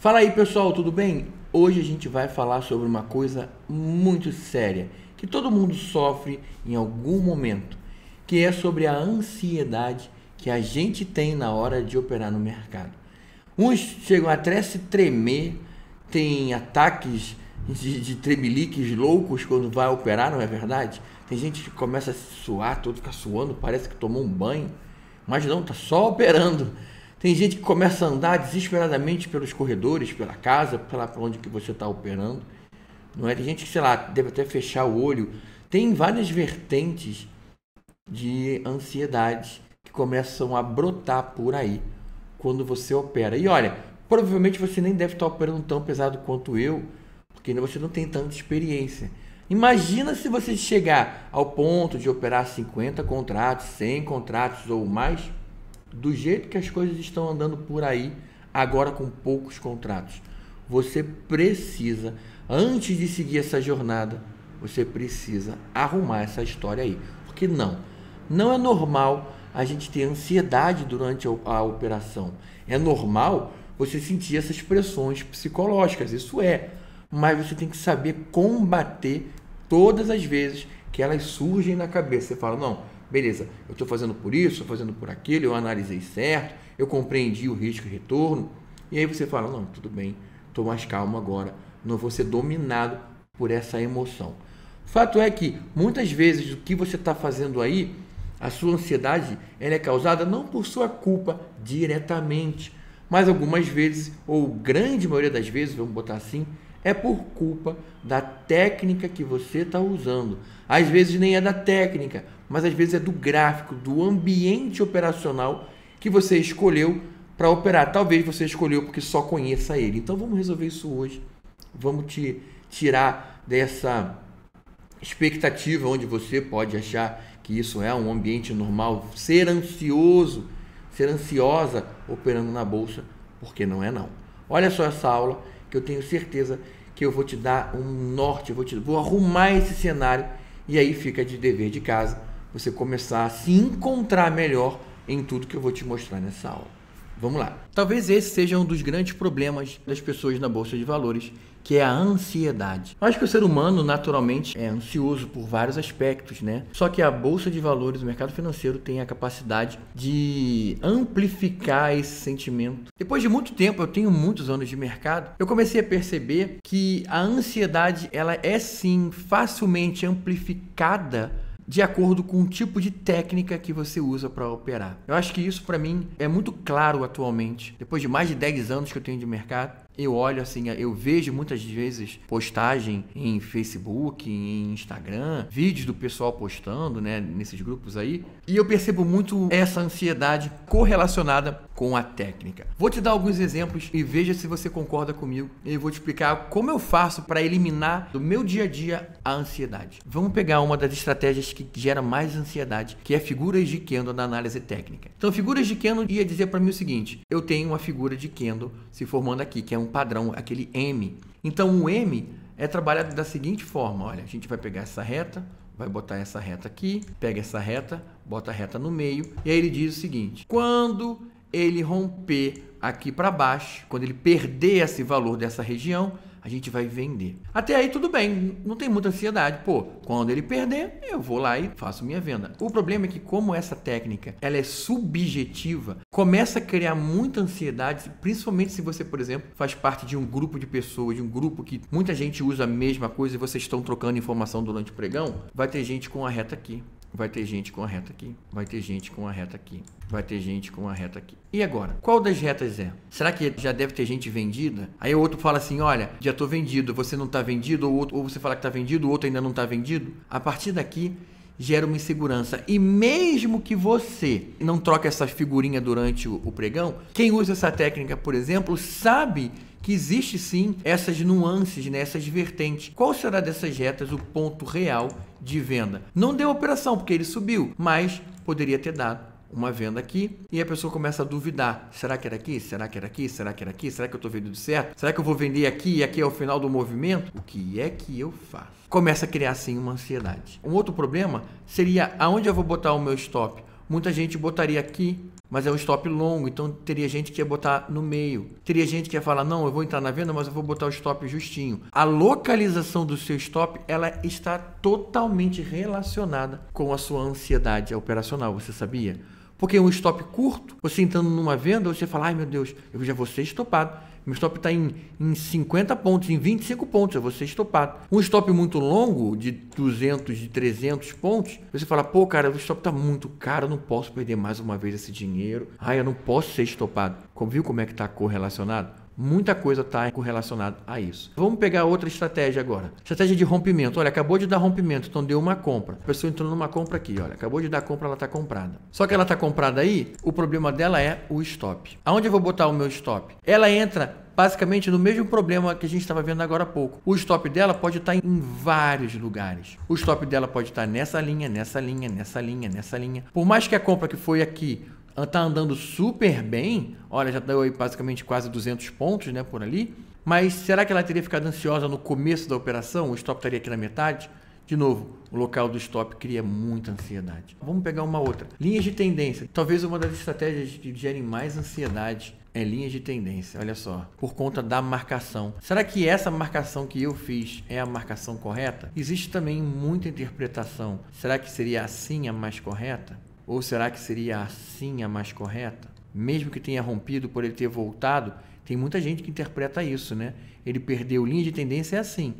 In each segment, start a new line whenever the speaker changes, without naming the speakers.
Fala aí pessoal, tudo bem? Hoje a gente vai falar sobre uma coisa muito séria que todo mundo sofre em algum momento, que é sobre a ansiedade que a gente tem na hora de operar no mercado. Uns chegam até se tremer, tem ataques de, de tremeliques loucos quando vai operar, não é verdade? Tem gente que começa a suar, todo fica suando, parece que tomou um banho, mas não, tá só operando. Tem gente que começa a andar desesperadamente pelos corredores, pela casa, pela onde que você está operando. Não é? Tem gente que, sei lá, deve até fechar o olho. Tem várias vertentes de ansiedade que começam a brotar por aí quando você opera. E olha, provavelmente você nem deve estar tá operando tão pesado quanto eu, porque você não tem tanta experiência. Imagina se você chegar ao ponto de operar 50 contratos, 100 contratos ou mais do jeito que as coisas estão andando por aí, agora com poucos contratos. Você precisa, antes de seguir essa jornada, você precisa arrumar essa história aí. Porque não, não é normal a gente ter ansiedade durante a operação. É normal você sentir essas pressões psicológicas, isso é. Mas você tem que saber combater todas as vezes que elas surgem na cabeça. Você fala, não, Beleza, eu estou fazendo por isso, estou fazendo por aquilo, eu analisei certo, eu compreendi o risco e retorno. E aí você fala, não, tudo bem, estou mais calmo agora, não vou ser dominado por essa emoção. Fato é que muitas vezes o que você está fazendo aí, a sua ansiedade, ela é causada não por sua culpa diretamente, mas algumas vezes, ou grande maioria das vezes, vamos botar assim, é por culpa da técnica que você está usando. Às vezes nem é da técnica, mas às vezes é do gráfico, do ambiente operacional que você escolheu para operar. Talvez você escolheu porque só conheça ele. Então vamos resolver isso hoje. Vamos te tirar dessa expectativa onde você pode achar que isso é um ambiente normal, ser ansioso, ser ansiosa operando na bolsa, porque não é não. Olha só essa aula que eu tenho certeza que eu vou te dar um norte, vou te vou arrumar esse cenário e aí fica de dever de casa você começar a se encontrar melhor em tudo que eu vou te mostrar nessa aula. Vamos lá. Talvez esse seja um dos grandes problemas das pessoas na bolsa de valores, que é a ansiedade. Acho que o ser humano naturalmente é ansioso por vários aspectos, né? Só que a bolsa de valores, o mercado financeiro tem a capacidade de amplificar esse sentimento. Depois de muito tempo, eu tenho muitos anos de mercado, eu comecei a perceber que a ansiedade, ela é sim facilmente amplificada de acordo com o tipo de técnica que você usa para operar. Eu acho que isso para mim é muito claro atualmente. Depois de mais de 10 anos que eu tenho de mercado, eu olho assim, eu vejo muitas vezes postagem em Facebook, em Instagram, vídeos do pessoal postando, né, nesses grupos aí, e eu percebo muito essa ansiedade correlacionada com a técnica. Vou te dar alguns exemplos e veja se você concorda comigo. Eu vou te explicar como eu faço para eliminar do meu dia a dia a ansiedade. Vamos pegar uma das estratégias que gera mais ansiedade, que é figuras de Kendo na análise técnica. Então, figuras de Kendo ia dizer para mim o seguinte: eu tenho uma figura de Kendo se formando aqui, que é um padrão, aquele M. Então o M é trabalhado da seguinte forma: olha, a gente vai pegar essa reta, vai botar essa reta aqui, pega essa reta, bota a reta no meio, e aí ele diz o seguinte: quando ele romper aqui para baixo, quando ele perder esse valor dessa região, a gente vai vender. Até aí tudo bem, não tem muita ansiedade. Pô, quando ele perder, eu vou lá e faço minha venda. O problema é que como essa técnica, ela é subjetiva, começa a criar muita ansiedade, principalmente se você, por exemplo, faz parte de um grupo de pessoas, de um grupo que muita gente usa a mesma coisa e vocês estão trocando informação durante o pregão, vai ter gente com a reta aqui. Vai ter gente com a reta aqui. Vai ter gente com a reta aqui. Vai ter gente com a reta aqui. E agora? Qual das retas é? Será que já deve ter gente vendida? Aí o outro fala assim: olha, já estou vendido, você não está vendido, ou, outro, ou você fala que está vendido, o outro ainda não está vendido. A partir daqui gera uma insegurança. E mesmo que você não troque essa figurinha durante o pregão, quem usa essa técnica, por exemplo, sabe que existe sim essas nuances, né, essas vertentes. Qual será dessas retas o ponto real de venda? Não deu operação porque ele subiu, mas poderia ter dado uma venda aqui e a pessoa começa a duvidar: será que era aqui? Será que era aqui? Será que era aqui? Será que eu estou vendendo certo? Será que eu vou vender aqui e aqui é o final do movimento? O que é que eu faço? Começa a criar assim uma ansiedade. Um outro problema seria aonde eu vou botar o meu stop? muita gente botaria aqui, mas é um stop longo, então teria gente que ia botar no meio. Teria gente que ia falar: não, eu vou entrar na venda, mas eu vou botar o stop justinho. A localização do seu stop ela está totalmente relacionada com a sua ansiedade operacional, você sabia? Porque um stop curto, você entrando numa venda, você fala: ai meu Deus, eu já vou ser estopado meu stop está em, em 50 pontos, em 25 pontos, eu vou ser estopado. Um stop muito longo, de 200, de 300 pontos, você fala, pô, cara, o stop está muito caro, eu não posso perder mais uma vez esse dinheiro. Ah, eu não posso ser estopado. Viu como é que está correlacionado? Muita coisa está correlacionada a isso. Vamos pegar outra estratégia agora. Estratégia de rompimento. Olha, acabou de dar rompimento, então deu uma compra. A pessoa entrou numa compra aqui, olha, acabou de dar compra, ela está comprada. Só que ela está comprada aí, o problema dela é o stop. Aonde eu vou botar o meu stop? Ela entra basicamente no mesmo problema que a gente estava vendo agora há pouco. O stop dela pode estar tá em vários lugares. O stop dela pode estar tá nessa linha, nessa linha, nessa linha, nessa linha. Por mais que a compra que foi aqui ela tá andando super bem, olha, já deu aí basicamente quase 200 pontos, né, por ali. Mas será que ela teria ficado ansiosa no começo da operação? O stop estaria aqui na metade? De novo, o local do stop cria muita ansiedade. Vamos pegar uma outra. Linhas de tendência. Talvez uma das estratégias que gerem mais ansiedade é linhas de tendência. Olha só, por conta da marcação. Será que essa marcação que eu fiz é a marcação correta? Existe também muita interpretação. Será que seria assim a mais correta? Ou será que seria assim a mais correta? Mesmo que tenha rompido por ele ter voltado, tem muita gente que interpreta isso, né? Ele perdeu linha de tendência é assim.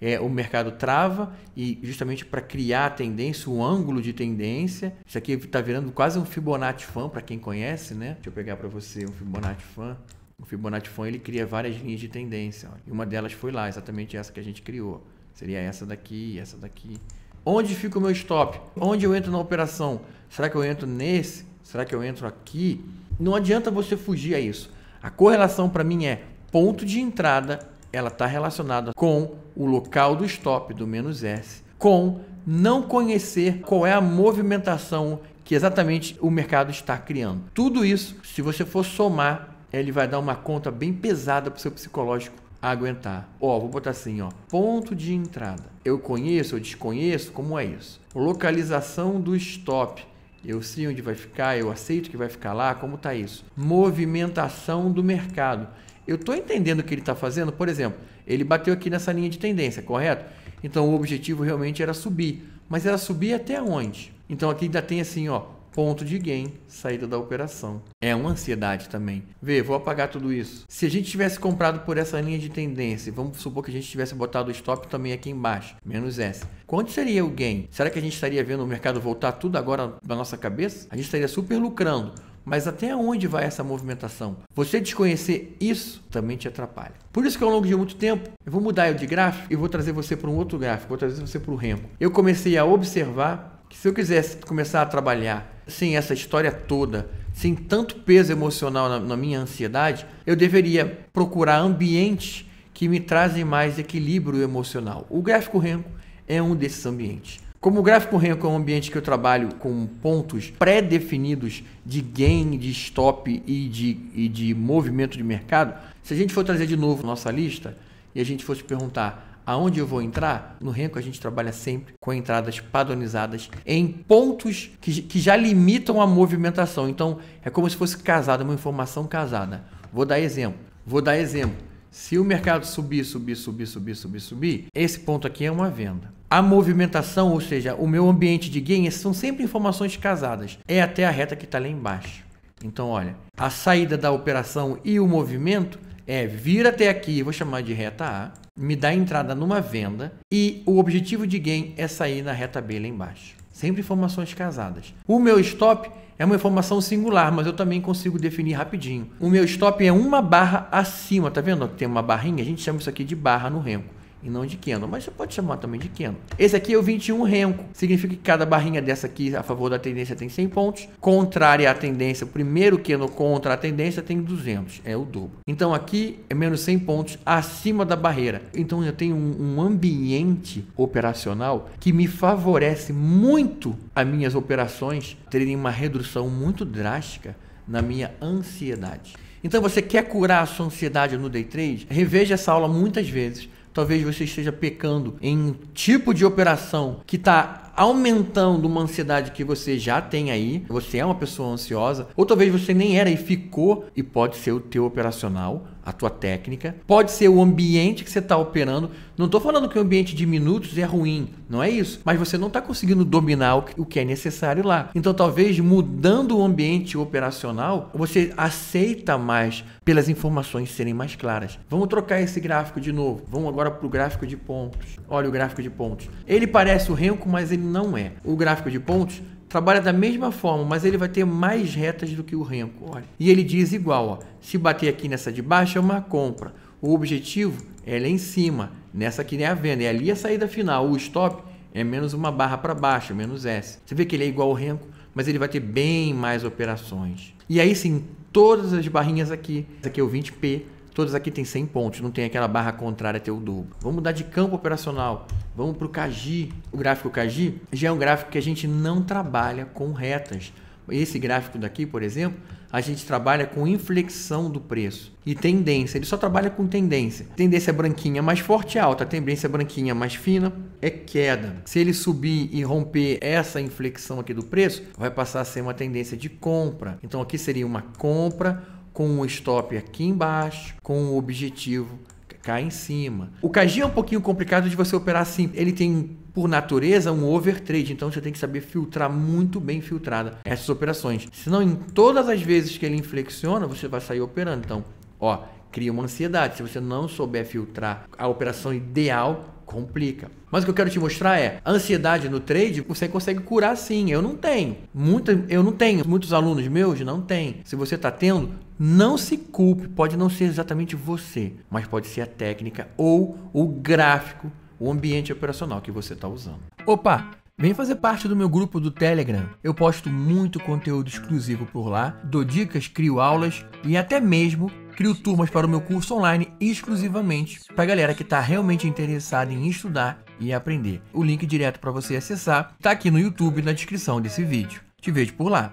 É, o mercado trava e justamente para criar a tendência, o ângulo de tendência. Isso aqui está virando quase um Fibonacci fan para quem conhece, né? Deixa eu pegar para você um Fibonacci fan. O Fibonacci fan ele cria várias linhas de tendência. Ó. E uma delas foi lá, exatamente essa que a gente criou. Seria essa daqui, essa daqui. Onde fica o meu stop? Onde eu entro na operação? Será que eu entro nesse? Será que eu entro aqui? Não adianta você fugir a isso. A correlação para mim é ponto de entrada, ela está relacionada com o local do stop do menos S, com não conhecer qual é a movimentação que exatamente o mercado está criando. Tudo isso, se você for somar, ele vai dar uma conta bem pesada para o seu psicológico aguentar. Ó, vou botar assim, ó, ponto de entrada. Eu conheço, eu desconheço, como é isso? Localização do stop. Eu sei onde vai ficar, eu aceito que vai ficar lá, como está isso? Movimentação do mercado. Eu estou entendendo o que ele está fazendo, por exemplo, ele bateu aqui nessa linha de tendência, correto? Então o objetivo realmente era subir, mas era subir até onde? Então aqui ainda tem assim, ó, ponto de gain, saída da operação. É uma ansiedade também. Vê, vou apagar tudo isso. Se a gente tivesse comprado por essa linha de tendência, vamos supor que a gente tivesse botado o stop também aqui embaixo, menos S. Quanto seria o gain? Será que a gente estaria vendo o mercado voltar tudo agora na nossa cabeça? A gente estaria super lucrando. Mas até onde vai essa movimentação? Você desconhecer isso também te atrapalha. Por isso que ao longo de muito tempo, eu vou mudar de gráfico e vou trazer você para um outro gráfico, vou trazer você para o remo. Eu comecei a observar que se eu quisesse começar a trabalhar sem essa história toda, sem tanto peso emocional na, na minha ansiedade, eu deveria procurar ambientes que me trazem mais equilíbrio emocional. O gráfico renco é um desses ambientes. Como o gráfico renco é um ambiente que eu trabalho com pontos pré-definidos de gain, de stop e de, e de movimento de mercado, se a gente for trazer de novo nossa lista e a gente fosse perguntar Aonde eu vou entrar? No Renko a gente trabalha sempre com entradas padronizadas em pontos que, que já limitam a movimentação. Então é como se fosse casada, uma informação casada. Vou dar exemplo. Vou dar exemplo. Se o mercado subir, subir, subir, subir, subir, subir, esse ponto aqui é uma venda. A movimentação, ou seja, o meu ambiente de gain, são sempre informações casadas. É até a reta que está lá embaixo. Então, olha, a saída da operação e o movimento é vir até aqui, vou chamar de reta A me dá entrada numa venda e o objetivo de gain é sair na reta B lá embaixo. Sempre informações casadas. O meu stop é uma informação singular, mas eu também consigo definir rapidinho. O meu stop é uma barra acima, tá vendo? Tem uma barrinha, a gente chama isso aqui de barra no renco e não de Keno, mas você pode chamar também de Keno. Esse aqui é o 21 Renko, significa que cada barrinha dessa aqui a favor da tendência tem 100 pontos, contrária à tendência, o primeiro Keno contra a tendência tem 200, é o dobro. Então aqui é menos 100 pontos acima da barreira. Então eu tenho um, um ambiente operacional que me favorece muito as minhas operações terem uma redução muito drástica na minha ansiedade. Então você quer curar a sua ansiedade no day trade? Reveja essa aula muitas vezes talvez você esteja pecando em um tipo de operação que está aumentando uma ansiedade que você já tem aí, você é uma pessoa ansiosa, ou talvez você nem era e ficou, e pode ser o teu operacional, a tua técnica, pode ser o ambiente que você está operando. Não estou falando que o ambiente de minutos é ruim, não é isso, mas você não está conseguindo dominar o que é necessário lá. Então, talvez mudando o ambiente operacional, você aceita mais pelas informações serem mais claras. Vamos trocar esse gráfico de novo. Vamos agora para o gráfico de pontos. Olha o gráfico de pontos. Ele parece o renco, mas ele não é. O gráfico de pontos trabalha da mesma forma, mas ele vai ter mais retas do que o renco, olha. E ele diz igual, ó, se bater aqui nessa de baixo é uma compra. O objetivo é lá em cima, nessa aqui é a venda, e é ali a saída final, o stop é menos uma barra para baixo, menos S. Você vê que ele é igual ao renco, mas ele vai ter bem mais operações. E aí sim, todas as barrinhas aqui, essa aqui é o 20P, todas aqui tem 100 pontos, não tem aquela barra contrária até o dobro. Vamos mudar de campo operacional, Vamos para o Kaji. O gráfico Kaji já é um gráfico que a gente não trabalha com retas. Esse gráfico daqui, por exemplo, a gente trabalha com inflexão do preço e tendência. Ele só trabalha com tendência. Tendência branquinha mais forte é alta, tendência branquinha mais fina é queda. Se ele subir e romper essa inflexão aqui do preço, vai passar a ser uma tendência de compra. Então aqui seria uma compra com um stop aqui embaixo, com o um objetivo cai em cima. O Kaji é um pouquinho complicado de você operar assim. Ele tem, por natureza, um overtrade, então você tem que saber filtrar muito bem filtrada essas operações. Senão, em todas as vezes que ele inflexiona, você vai sair operando. Então, ó, cria uma ansiedade. Se você não souber filtrar a operação ideal, complica. Mas o que eu quero te mostrar é, ansiedade no trade você consegue curar sim. Eu não tenho. Muita, eu não tenho. Muitos alunos meus não têm. Se você está tendo, não se culpe. Pode não ser exatamente você, mas pode ser a técnica ou o gráfico, o ambiente operacional que você está usando. Opa! Vem fazer parte do meu grupo do Telegram. Eu posto muito conteúdo exclusivo por lá, dou dicas, crio aulas e até mesmo crio turmas para o meu curso online exclusivamente para a galera que está realmente interessada em estudar e aprender. O link direto para você acessar está aqui no YouTube na descrição desse vídeo. Te vejo por lá.